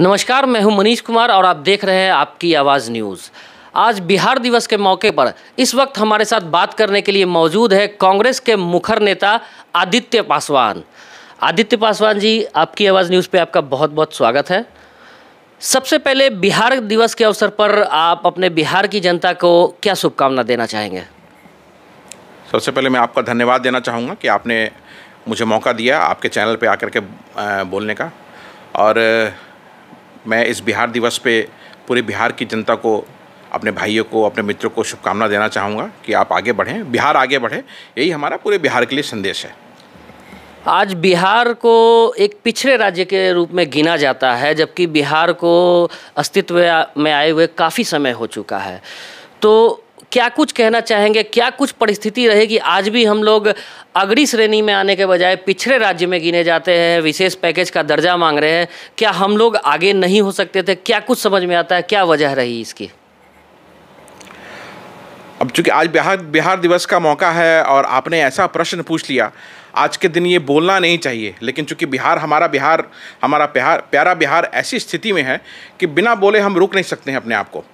नमस्कार मैं हूं मनीष कुमार और आप देख रहे हैं आपकी आवाज़ न्यूज़ आज बिहार दिवस के मौके पर इस वक्त हमारे साथ बात करने के लिए मौजूद है कांग्रेस के मुखर नेता आदित्य पासवान आदित्य पासवान जी आपकी आवाज़ न्यूज़ पे आपका बहुत बहुत स्वागत है सबसे पहले बिहार दिवस के अवसर पर आप अपने बिहार की जनता को क्या शुभकामना देना चाहेंगे सबसे पहले मैं आपका धन्यवाद देना चाहूँगा कि आपने मुझे मौका दिया आपके चैनल पर आकर के बोलने का और मैं इस बिहार दिवस पे पूरे बिहार की जनता को अपने भाइयों को अपने मित्रों को शुभकामना देना चाहूँगा कि आप आगे बढ़ें बिहार आगे बढ़े यही हमारा पूरे बिहार के लिए संदेश है आज बिहार को एक पिछड़े राज्य के रूप में गिना जाता है जबकि बिहार को अस्तित्व में आए हुए काफ़ी समय हो चुका है तो क्या कुछ कहना चाहेंगे क्या कुछ परिस्थिति रहेगी आज भी हम लोग अगड़ी श्रेणी में आने के बजाय पिछड़े राज्य में गिने जाते हैं विशेष पैकेज का दर्जा मांग रहे हैं क्या हम लोग आगे नहीं हो सकते थे क्या कुछ समझ में आता है क्या वजह रही इसकी अब चूंकि आज बिहार बिहार दिवस का मौका है और आपने ऐसा प्रश्न पूछ लिया आज के दिन ये बोलना नहीं चाहिए लेकिन चूंकि बिहार हमारा बिहार हमारा प्यार प्यारा बिहार ऐसी स्थिति में है कि बिना बोले हम रुक नहीं सकते हैं अपने आप को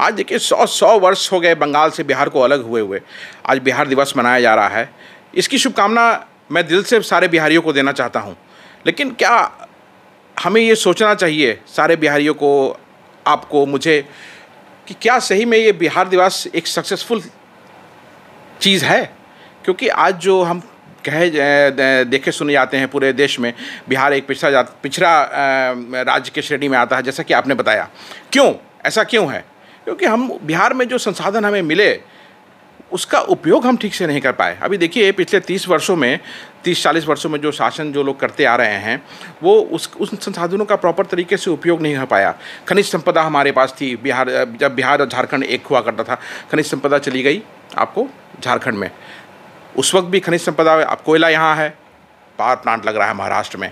आज देखिए सौ सौ वर्ष हो गए बंगाल से बिहार को अलग हुए हुए आज बिहार दिवस मनाया जा रहा है इसकी शुभकामना मैं दिल से सारे बिहारियों को देना चाहता हूँ लेकिन क्या हमें ये सोचना चाहिए सारे बिहारियों को आपको मुझे कि क्या सही में ये बिहार दिवस एक सक्सेसफुल चीज़ है क्योंकि आज जो हम कहे देखे सुने जाते हैं पूरे देश में बिहार एक पिछड़ा जा पिछड़ा राज्य के श्रेणी में आता है जैसा कि आपने बताया क्यों ऐसा क्यों है क्योंकि हम बिहार में जो संसाधन हमें मिले उसका उपयोग हम ठीक से नहीं कर पाए अभी देखिए पिछले तीस वर्षों में तीस चालीस वर्षों में जो शासन जो लोग करते आ रहे हैं वो उस उन संसाधनों का प्रॉपर तरीके से उपयोग नहीं हो पाया खनिज संपदा हमारे पास थी बिहार जब बिहार और झारखंड एक हुआ करता था खनिज संपदा चली गई आपको झारखंड में उस वक्त भी खनिज संपदा आप कोयला यहाँ है पावर प्लांट लग रहा है महाराष्ट्र में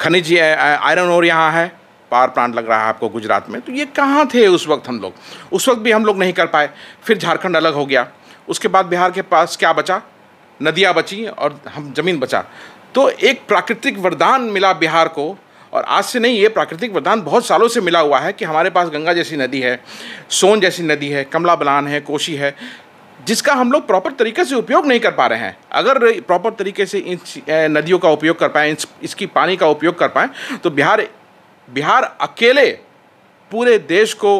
खनिज आयरन और यहाँ है पावर प्लांट लग रहा है आपको गुजरात में तो ये कहाँ थे उस वक्त हम लोग उस वक्त भी हम लोग नहीं कर पाए फिर झारखंड अलग हो गया उसके बाद बिहार के पास क्या बचा नदियाँ बची और हम जमीन बचा तो एक प्राकृतिक वरदान मिला बिहार को और आज से नहीं ये प्राकृतिक वरदान बहुत सालों से मिला हुआ है कि हमारे पास गंगा जैसी नदी है सोन जैसी नदी है कमला बलान है कोशी है जिसका हम लोग प्रॉपर तरीके से उपयोग नहीं कर पा रहे हैं अगर प्रॉपर तरीके से इन नदियों का उपयोग कर पाएँ इसकी पानी का उपयोग कर पाएँ तो बिहार बिहार अकेले पूरे देश को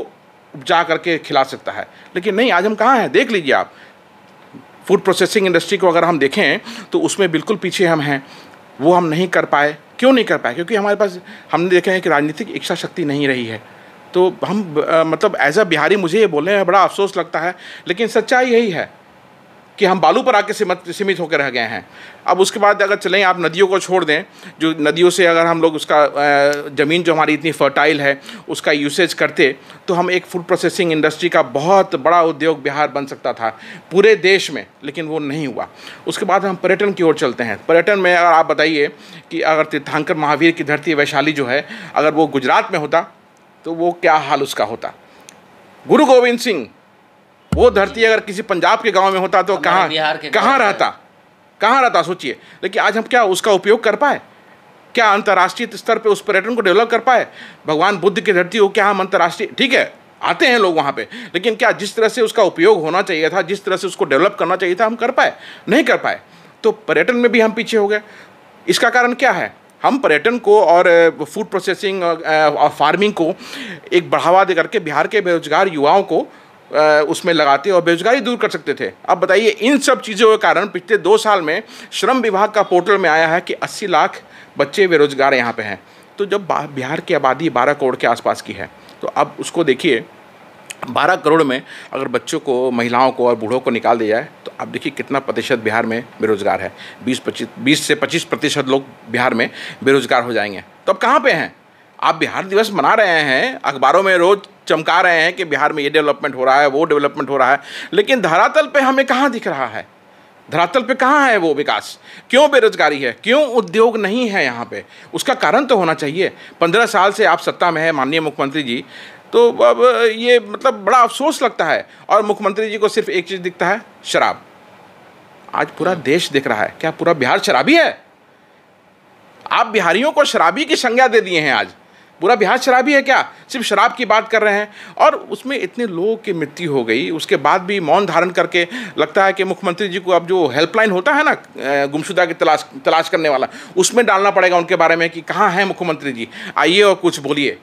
उपजा करके खिला सकता है लेकिन नहीं आज हम कहाँ हैं देख लीजिए आप फूड प्रोसेसिंग इंडस्ट्री को अगर हम देखें तो उसमें बिल्कुल पीछे हम हैं वो हम नहीं कर पाए क्यों नहीं कर पाए क्योंकि हमारे पास हमने देखा है कि राजनीतिक इच्छा शक्ति नहीं रही है तो हम मतलब एज अ बिहारी मुझे ये बोलने में बड़ा अफसोस लगता है लेकिन सच्चाई यही है कि हम बालू पर आके सीमित सीमित होकर रह गए हैं अब उसके बाद अगर चलें आप नदियों को छोड़ दें जो नदियों से अगर हम लोग उसका ज़मीन जो हमारी इतनी फर्टाइल है उसका यूसेज करते तो हम एक फूड प्रोसेसिंग इंडस्ट्री का बहुत बड़ा उद्योग बिहार बन सकता था पूरे देश में लेकिन वो नहीं हुआ उसके बाद हम पर्यटन की ओर चलते हैं पर्यटन में अगर आप बताइए कि अगर तीर्थांकर महावीर की धरती वैशाली जो है अगर वो गुजरात में होता तो वो क्या हाल उसका होता गुरु गोविंद सिंह वो धरती अगर किसी पंजाब के गांव में होता तो कहाँ कहाँ रहता कहाँ रहता सोचिए लेकिन आज हम क्या उसका उपयोग कर पाए क्या अंतर्राष्ट्रीय स्तर पर उस पर्यटन को डेवलप कर पाए भगवान बुद्ध की धरती हो क्या हम अंतर्राष्ट्रीय ठीक है आते हैं लोग वहाँ पे लेकिन क्या जिस तरह से उसका उपयोग होना चाहिए था जिस तरह से उसको डेवलप करना चाहिए था हम कर पाए नहीं कर पाए तो पर्यटन में भी हम पीछे हो गए इसका कारण क्या है हम पर्यटन को और फूड प्रोसेसिंग और फार्मिंग को एक बढ़ावा दे करके बिहार के बेरोजगार युवाओं को उसमें लगाते और बेरोजगारी दूर कर सकते थे अब बताइए इन सब चीज़ों के कारण पिछले दो साल में श्रम विभाग का पोर्टल में आया है कि 80 लाख बच्चे बेरोजगार यहाँ पे हैं तो जब बिहार की आबादी 12 करोड़ के आसपास की है तो अब उसको देखिए 12 करोड़ में अगर बच्चों को महिलाओं को और बूढ़ों को निकाल दिया जाए तो आप देखिए कितना प्रतिशत बिहार में बेरोजगार है बीस पच्चीस बीस से पच्चीस प्रतिशत लोग बिहार में बेरोजगार हो जाएंगे तो अब कहाँ पर हैं आप बिहार दिवस मना रहे हैं अखबारों में रोज़ चमका रहे हैं कि बिहार में ये डेवलपमेंट हो रहा है वो डेवलपमेंट हो रहा है लेकिन धरातल पे हमें कहाँ दिख रहा है धरातल पे कहाँ है वो विकास क्यों बेरोजगारी है क्यों उद्योग नहीं है यहाँ पे उसका कारण तो होना चाहिए पंद्रह साल से आप सत्ता में है माननीय मुख्यमंत्री जी तो अब ये मतलब बड़ा अफसोस लगता है और मुख्यमंत्री जी को सिर्फ एक चीज़ दिखता है शराब आज पूरा देश दिख रहा है क्या पूरा बिहार शराबी है आप बिहारियों को शराबी की संज्ञा दे दिए हैं आज पूरा बिहार शराबी है क्या सिर्फ शराब की बात कर रहे हैं और उसमें इतने लोगों की मृत्यु हो गई उसके बाद भी मौन धारण करके लगता है कि मुख्यमंत्री जी को अब जो हेल्पलाइन होता है ना गुमशुदा की तलाश तलाश करने वाला उसमें डालना पड़ेगा उनके बारे में कि कहाँ हैं मुख्यमंत्री जी आइए और कुछ बोलिए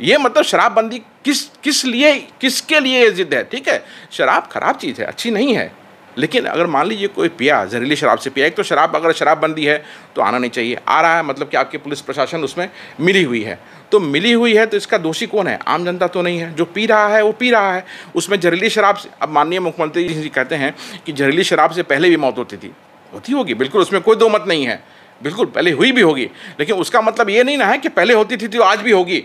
ये मतलब शराबबंदी किस किस लिए किसके लिए जिद है ठीक है शराब खराब चीज़ है अच्छी नहीं है लेकिन अगर मान लीजिए कोई पिया जहरीली शराब से पिया एक तो शराब अगर शराब बन है तो आना नहीं चाहिए आ रहा है मतलब कि आपके पुलिस प्रशासन उसमें मिली हुई है तो मिली हुई है तो इसका दोषी कौन है आम जनता तो नहीं है जो पी रहा है वो पी रहा है उसमें जहरीली शराब से अब माननीय मुख्यमंत्री जी कहते हैं कि जहरीली शराब से पहले भी मौत होती थी होती होगी बिल्कुल उसमें कोई दो मत नहीं है बिल्कुल पहले हुई भी होगी लेकिन उसका मतलब ये नहीं ना है कि पहले होती थी तो आज भी होगी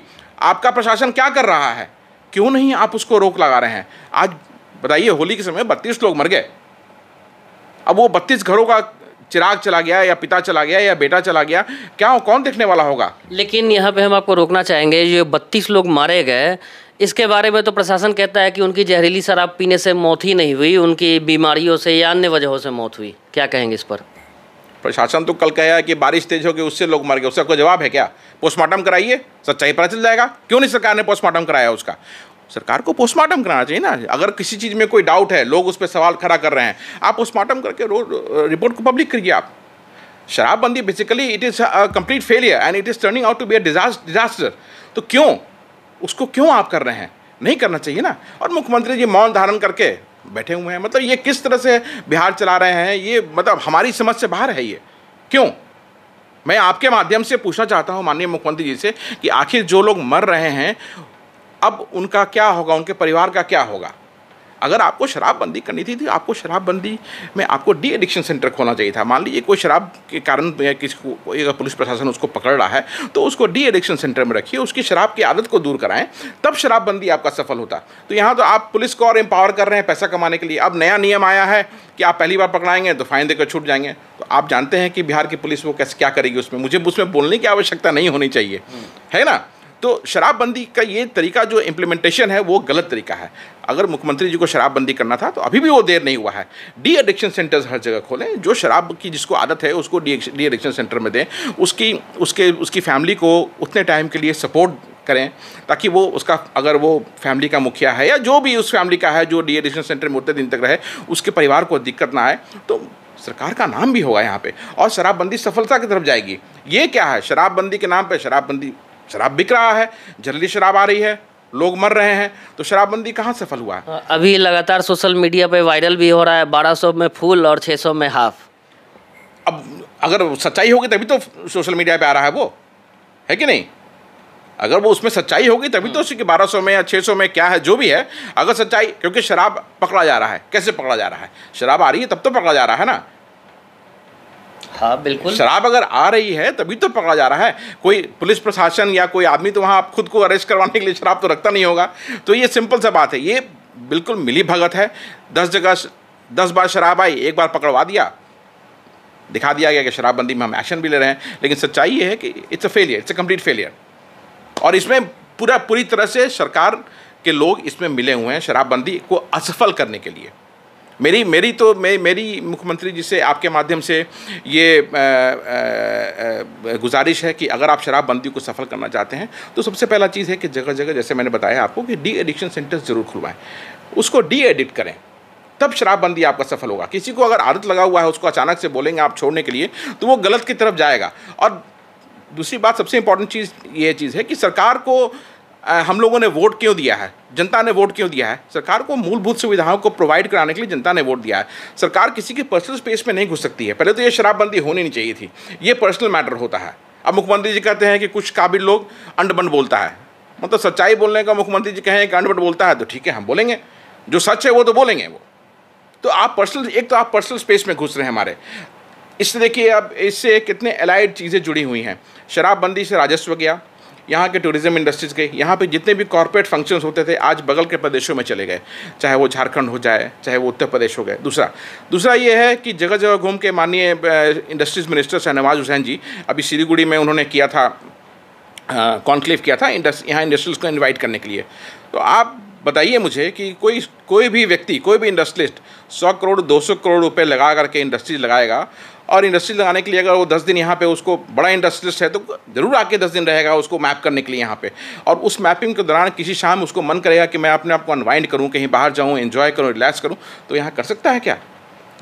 आपका प्रशासन क्या कर रहा है क्यों नहीं आप उसको रोक लगा रहे हैं आज बताइए होली के समय बत्तीस लोग मर गए अब वो बत्तीस घरों का चिराग चला गया या पिता चला गया या बेटा चला गया क्या कौन देखने वाला होगा लेकिन यहाँ पे हम आपको रोकना चाहेंगे ये बत्तीस लोग मारे गए इसके बारे में तो प्रशासन कहता है कि उनकी जहरीली शराब पीने से मौत ही नहीं हुई उनकी बीमारियों से या अन्य वजहों से मौत हुई क्या कहेंगे इस पर प्रशासन तो कल कहा कि बारिश तेज होगी उससे लोग मर गए उसका कोई जवाब है क्या पोस्टमार्टम कराइए सच्चाई पता चल जाएगा क्यों नहीं सरकार ने पोस्टमार्टम कराया उसका सरकार को पोस्टमार्टम कराना चाहिए ना अगर किसी चीज़ में कोई डाउट है लोग उस पर सवाल खड़ा कर रहे हैं आप पोस्टमार्टम करके रिपोर्ट को पब्लिक करिए आप शराबबंदी basically it is complete failure and it is turning out to be a disaster तो क्यों उसको क्यों आप कर रहे हैं नहीं करना चाहिए ना और मुख्यमंत्री जी मौन धारण करके बैठे हुए हैं मतलब ये किस तरह से बिहार चला रहे हैं ये मतलब हमारी समझ से बाहर है ये क्यों मैं आपके माध्यम से पूछना चाहता हूँ माननीय मुख्यमंत्री जी से कि आखिर जो लोग मर रहे हैं अब उनका क्या होगा उनके परिवार का क्या होगा अगर आपको शराबबंदी करनी थी तो आपको शराबबंदी में आपको डी एडिक्शन सेंटर खोलना चाहिए था मान लीजिए कोई शराब के कारण किसी को पुलिस प्रशासन उसको पकड़ रहा है तो उसको डी एडिक्शन सेंटर में रखिए उसकी शराब की आदत को दूर कराएं तब शराबबंदी आपका सफल होता तो यहाँ तो आप पुलिस को और एम्पावर कर रहे हैं पैसा कमाने के लिए अब नया नियम आया है कि आप पहली बार पकड़ाएंगे तो फाइन देकर छूट जाएंगे तो आप जानते हैं कि बिहार की पुलिस वो कैसे क्या करेगी उसमें मुझे उसमें बोलने की आवश्यकता नहीं होनी चाहिए है ना तो शराबबंदी का ये तरीका जो इम्प्लीमेंटेशन है वो गलत तरीका है अगर मुख्यमंत्री जी को शराबबंदी करना था तो अभी भी वो देर नहीं हुआ है डी एडिक्शन सेंटर्स हर जगह खोलें जो शराब की जिसको आदत है उसको डी एडिक्शन सेंटर में दें उसकी उसके उसकी फैमिली को उतने टाइम के लिए सपोर्ट करें ताकि वो उसका अगर वो फैमिली का मुखिया है या जो भी उस फैमिली का है जो डी एडिक्शन सेंटर में उतने दिन तक रहे उसके परिवार को दिक्कत ना आए तो सरकार का नाम भी होगा यहाँ पे और शराबबंदी सफलता की तरफ जाएगी ये क्या है शराबबंदी के नाम पे शराबबंदी शराब बिक रहा है जल्दी शराब आ रही है लोग मर रहे हैं तो शराबबंदी कहाँ सफल हुआ है हाँ, अभी लगातार सोशल मीडिया पे वायरल भी हो रहा है 1200 में फुल और 600 में हाफ अब अगर सच्चाई होगी तभी तो सोशल मीडिया पे आ रहा है वो है कि नहीं अगर वो उसमें सच्चाई होगी तभी तो हाँ। उसकी बारह सौ में या छः सौ में क्या है जो भी है अगर सच्चाई क्योंकि शराब पकड़ा जा रहा है कैसे पकड़ा जा रहा है शराब आ रही है तब तो पकड़ा जा रहा है ना हाँ बिल्कुल शराब अगर आ रही है तभी तो पकड़ा जा रहा है कोई पुलिस प्रशासन या कोई आदमी तो वहाँ आप खुद को अरेस्ट करवाने के लिए शराब तो रखता नहीं होगा तो ये सिंपल सा बात है ये बिल्कुल मिली भगत है दस जगह दस बार शराब आई एक बार पकड़वा दिया दिखा दिया गया कि शराबबंदी में हम एक्शन भी ले रहे हैं लेकिन सच्चाई ये है कि it's a failure it's a complete failure और इसमें पूरा पूरी तरह से सरकार के लोग इसमें मिले हुए हैं शराबबंदी को असफल करने के लिए मेरी मेरी तो मैं मेरी मुख्यमंत्री जी से आपके माध्यम से ये आ, आ, आ, गुजारिश है कि अगर आप शराबबंदी को सफल करना चाहते हैं तो सबसे पहला चीज़ है कि जगह जगह जैसे मैंने बताया आपको कि डी एडिक्शन सेंटर ज़रूर खुलवाएं उसको डी एडिक्ट करें तब शराबबंदी आपका सफल होगा किसी को अगर आदत लगा हुआ है उसको अचानक से बोलेंगे आप छोड़ने के लिए तो वो गलत की तरफ जाएगा और दूसरी बात सबसे इंपॉर्टेंट चीज़ ये चीज़ है कि सरकार को हम लोगों ने वोट क्यों दिया है जनता ने वोट क्यों दिया है सरकार को मूलभूत सुविधाओं को प्रोवाइड कराने के लिए जनता ने वोट दिया है सरकार किसी की पर्सनल स्पेस में नहीं घुस सकती है पहले तो ये शराबबंदी होनी नहीं चाहिए थी ये पर्सनल मैटर होता है अब मुख्यमंत्री जी कहते हैं कि कुछ काबिल लोग अंडबन बोलता है मतलब सच्चाई बोलने का मुख्यमंत्री जी कहें कि अंडबन बोलता है तो ठीक है हम बोलेंगे जो सच है वो तो बोलेंगे वो तो आप पर्सनल एक तो आप पर्सनल स्पेस में घुस रहे हैं हमारे इससे देखिए अब इससे कितने अलाइड चीज़ें जुड़ी हुई हैं शराबबंदी से राजस्व गया यहाँ के टूरिज़्म इंडस्ट्रीज़ के यहाँ पे जितने भी कॉरपोरेट फंक्शंस होते थे आज बगल के प्रदेशों में चले गए चाहे वो झारखंड हो जाए चाहे वो उत्तर प्रदेश हो गए दूसरा दूसरा ये है कि जगह जगह घूम के माननीय इंडस्ट्रीज़ मिनिस्टर शहनवाज हुसैन जी अभी सिलीगुड़ी में उन्होंने किया था कॉन्क्लेव किया था इंडस्ट यहाँ इंडस्ट्रीज को इन्वाइट करने के लिए तो आप बताइए मुझे कि कोई कोई भी व्यक्ति कोई भी इंडस्ट्रिस्ट सौ करोड़ दो सौ करोड़ रुपए लगा करके इंडस्ट्रीज लगाएगा और इंडस्ट्रीज लगाने के लिए अगर वो दस दिन यहाँ पे उसको बड़ा इंडस्ट्रिस्ट है तो ज़रूर आके दस दिन रहेगा उसको मैप करने के लिए यहाँ पे और उस मैपिंग के दौरान किसी शाम उसको मन करेगा कि मैं अपने आप को अनवाइंड करूँ कहीं बाहर जाऊँ इन्जॉय करूँ रिलैक्स करूँ तो यहाँ कर सकता है क्या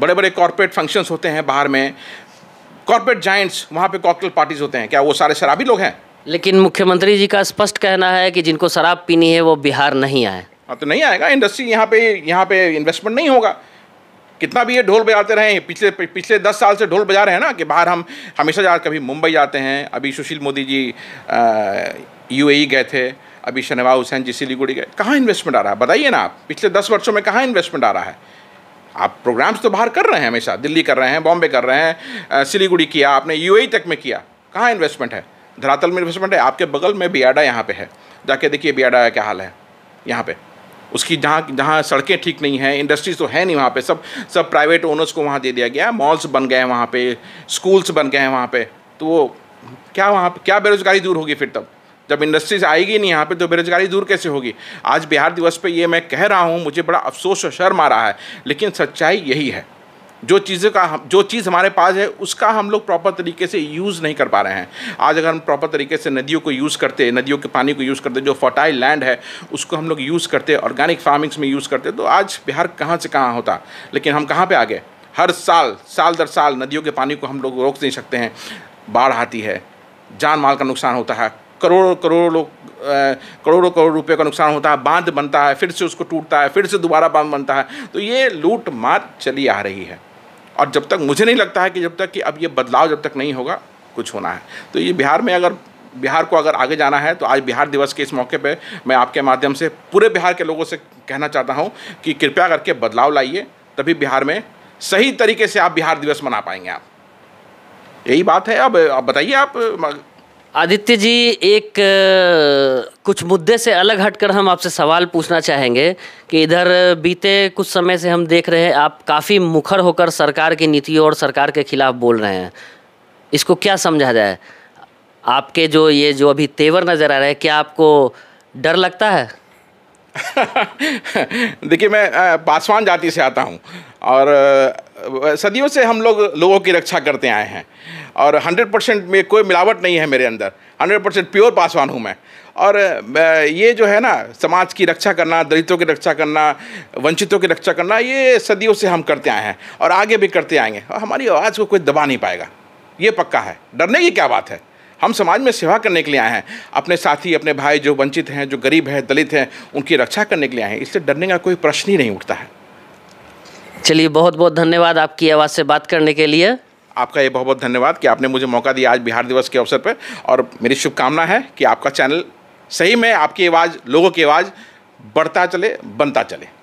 बड़े बड़े कॉरपोरेट फंक्शंस होते हैं बाहर में कॉरपोरेट जाइंट्स वहाँ पर कॉकटल पार्टीज़ होते हैं क्या वो सारे शराबी लोग हैं लेकिन मुख्यमंत्री जी का स्पष्ट कहना है कि जिनको शराब पीनी है वो बिहार नहीं आए हाँ तो नहीं आएगा इंडस्ट्री यहाँ पे यहाँ पे इन्वेस्टमेंट नहीं होगा कितना भी ये ढोल बजाते रहे पिछले पिछले दस साल से ढोल बजा रहे हैं ना कि बाहर हम हमेशा जा कभी मुंबई जाते हैं अभी सुशील मोदी जी यू e गए थे अभी शनवा हुसैन जी सिलीगुड़ी गए कहाँ इन्वेस्टमेंट आ रहा है बताइए ना आप पिछले दस वर्षों में कहाँ इन्वेस्टमेंट आ रहा है आप प्रोग्राम्स तो बाहर कर रहे हैं हमेशा दिल्ली कर रहे हैं बॉम्बे कर रहे हैं सिलीगुड़ी किया आपने यू e तक में किया कहाँ इन्वेस्टमेंट है धरातल में इन्वेस्टमेंट है आपके बगल में बियाडा यहाँ पे है जाके देखिए बियाडा का क्या हाल है यहाँ पे उसकी जहाँ जहाँ सड़कें ठीक नहीं हैं इंडस्ट्रीज तो है नहीं वहाँ पे सब सब प्राइवेट ओनर्स को वहाँ दे दिया गया मॉल्स बन गए हैं वहाँ पे स्कूल्स बन गए हैं वहाँ पे तो वो क्या वहाँ पे क्या बेरोज़गारी दूर होगी फिर तब जब इंडस्ट्रीज आएगी नहीं यहाँ पे तो बेरोजगारी दूर कैसे होगी आज बिहार दिवस पे ये मैं कह रहा हूँ मुझे बड़ा अफसोस और शर्म आ रहा है लेकिन सच्चाई यही है जो चीज़ें का हम जो चीज़ हमारे पास है उसका हम लोग प्रॉपर तरीके से यूज़ नहीं कर पा रहे हैं आज अगर हम प्रॉपर तरीके से नदियों को यूज़ करते नदियों के पानी को यूज़ करते जो फर्टाइल लैंड है उसको हम लोग यूज़ करते ऑर्गेनिक फार्मिंग्स में यूज़ करते तो आज बिहार कहाँ से कहाँ होता लेकिन हम कहाँ पर आ गए हर साल साल दर साल नदियों के पानी को हम लोग रोक नहीं सकते हैं बाढ़ आती है जान माल का नुकसान होता है करोड़ों करोड़ों लोग करोड़ों करोड़ रुपए का नुकसान होता है बांध बनता है फिर से उसको टूटता है फिर से दोबारा बांध बनता है तो ये लूट मार चली आ रही है और जब तक मुझे नहीं लगता है कि जब तक कि अब ये बदलाव जब तक नहीं होगा कुछ होना है तो ये बिहार में अगर बिहार को अगर आगे जाना है तो आज बिहार दिवस के इस मौके पे मैं आपके माध्यम से पूरे बिहार के लोगों से कहना चाहता हूँ कि कृपया करके बदलाव लाइए तभी बिहार में सही तरीके से आप बिहार दिवस मना पाएंगे आप यही बात है अब बताइए आप आदित्य जी एक कुछ मुद्दे से अलग हटकर हम आपसे सवाल पूछना चाहेंगे कि इधर बीते कुछ समय से हम देख रहे हैं आप काफ़ी मुखर होकर सरकार की नीतियों और सरकार के खिलाफ बोल रहे हैं इसको क्या समझा जाए आपके जो ये जो अभी तेवर नज़र आ रहे हैं क्या आपको डर लगता है देखिए मैं पासवान जाति से आता हूँ और सदियों से हम लोग लोगों की रक्षा करते आए हैं और 100 परसेंट में कोई मिलावट नहीं है मेरे अंदर 100 परसेंट प्योर पासवान हूँ मैं और ये जो है ना समाज की रक्षा करना दलितों की रक्षा करना वंचितों की रक्षा करना ये सदियों से हम करते आए हैं और आगे भी करते आएंगे और हमारी आवाज़ को कोई दबा नहीं पाएगा ये पक्का है डरने की क्या बात है हम समाज में सेवा करने के लिए आए हैं अपने साथी अपने भाई जो वंचित हैं जो गरीब हैं दलित हैं उनकी रक्षा करने के लिए आए हैं इससे डरने का कोई प्रश्न ही नहीं उठता है चलिए बहुत बहुत धन्यवाद आपकी आवाज़ से बात करने के लिए आपका ये बहुत बहुत धन्यवाद कि आपने मुझे मौका दिया आज बिहार दिवस के अवसर पर और मेरी शुभकामना है कि आपका चैनल सही में आपकी आवाज़ लोगों की आवाज़ बढ़ता चले बनता चले